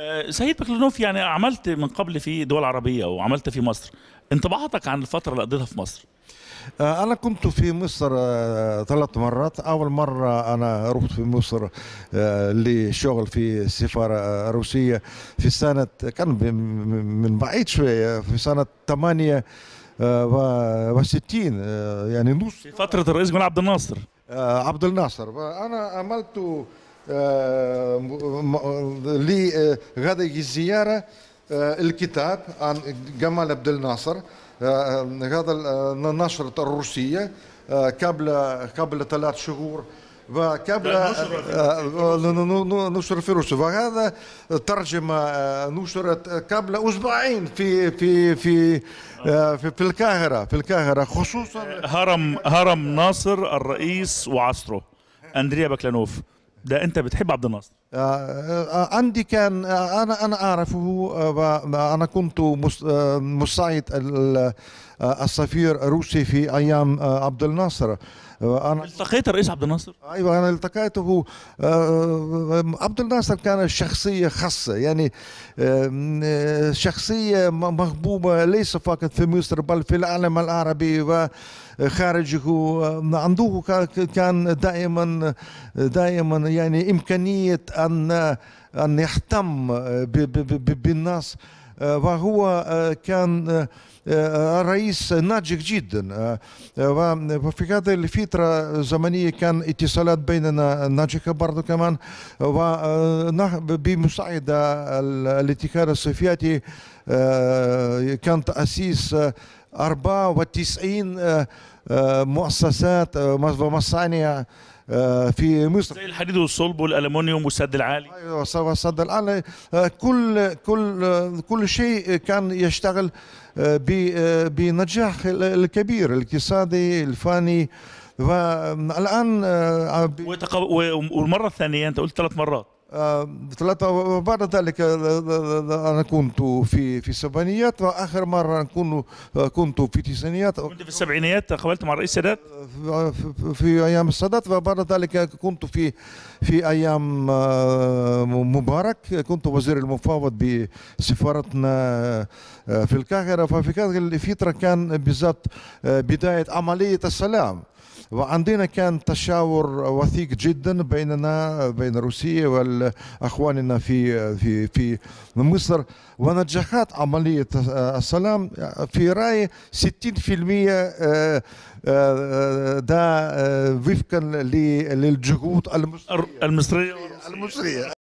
آه، سيد بكلانوف يعني عملت من قبل في دول عربية وعملت في مصر انطباعاتك عن الفترة اللي قضيتها في مصر آه، أنا كنت في مصر آه، ثلاث مرات أول مرة أنا رحت في مصر لشغل في السفاره الروسيه في سنة كان من بعيد شوية في سنة 8 و 60 يعني نص في فترة الرئيس جمال عبد الناصر عبد الناصر أنا عملت آه، لهذه آه، الزيارة آه، الكتاب عن جمال عبد الناصر هذا النشرة الروسية قبل قبل ثلاث شهور وقبل نشر في روسيا وهذا ترجمة نشرت قبل أسبوعين في في في في في القاهرة في القاهرة خصوصا هرم هرم ناصر الرئيس وعصره أندريا بكلانوف ده انت بتحب عبد الناصر آه، آه، آه، عندي كان انا انا اعرفه وانا كنت مساعد السفير الروسي في ايام عبد الناصر انا التقيت الرئيس عبد الناصر ايوه انا التقيته عبد الناصر كان شخصيه خاصه يعني شخصيه محبوبه ليس فقط في مصر بل في العالم العربي وخارجه عنده كان دائما دائما يعني امكانيه أن أن يهتم بالناس وهو آه، كان آه، آه، رئيس ناجح جدا وفي هذه الفترة الزمنية كان اتصالات بيننا ناجحة برضو كمان وبمساعدة الاتحاد السوفيتي كان تأسيس 94 آه، آه، مؤسسات ومصانع آه، في مصر زي الحديد والصلب والالومنيوم والسد العالي ايوه والسد العالي كل كل كل شيء كان يشتغل بنجاح الكبير الاقتصادي الفني والان والمره الثانيه انت قلت ثلاث مرات ثلاثة وبعد ذلك أنا كنت في في السبعينيات وآخر مرة كنت كنت في التسعينيات كنت في السبعينيات تقابلت مع الرئيس السادات في أيام السادات وبعد ذلك كنت في في أيام مبارك كنت وزير المفاوض بسفارتنا آه، في القاهرة ففي هذه الفترة كان بالضبط آه، بداية عملية السلام وعندنا كان تشاور وثيق جدا بيننا بين روسيا واخواننا في في في مصر ونجحت عمليه السلام في رايي 60% آه، آه، ده آه، وفقا للجهود المصريه المصريه